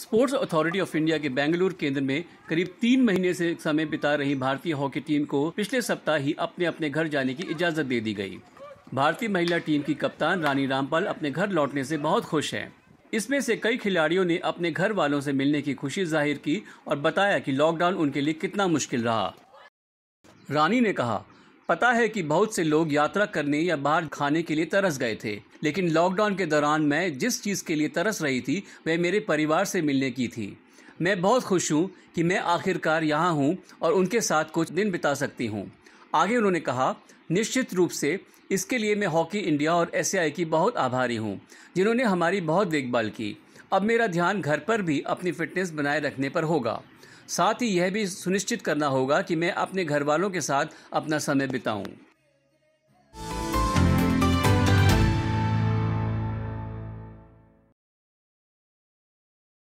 Sports authority of India के बेंगलुरु केंद्र में करीब तीन महीने से समय बिता रही भारतीय हॉकी टीम को पिछले सप्ताह ही अपने अपने घर जाने की इजाजत दे दी गई भारतीय महिला टीम की कप्तान रानी रामपाल अपने घर लौटने से बहुत खुश हैं इसमें से कई खिलाड़ियों ने अपने घर वालों से मिलने की खुशी जाहिर की और बताया कि लॉकडाउन उनके लिए कितना मुश्किल रहा रानी ने कहा पता है कि बहुत से लोग यात्रा करने या बाहर खाने के लिए तरस गए थे लेकिन लॉकडाउन के दौरान मैं जिस चीज़ के लिए तरस रही थी वह मेरे परिवार से मिलने की थी मैं बहुत खुश हूँ कि मैं आखिरकार यहाँ हूँ और उनके साथ कुछ दिन बिता सकती हूँ आगे उन्होंने कहा निश्चित रूप से इसके लिए मैं हॉकी इंडिया और एस की बहुत आभारी हूँ जिन्होंने हमारी बहुत देखभाल की अब मेरा ध्यान घर पर भी अपनी फिटनेस बनाए रखने पर होगा साथ ही यह भी सुनिश्चित करना होगा कि मैं अपने घर वालों के साथ अपना समय बिताऊं।